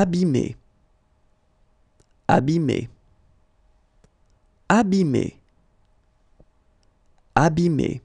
abîmé, abîmé, abîmé, abîmé.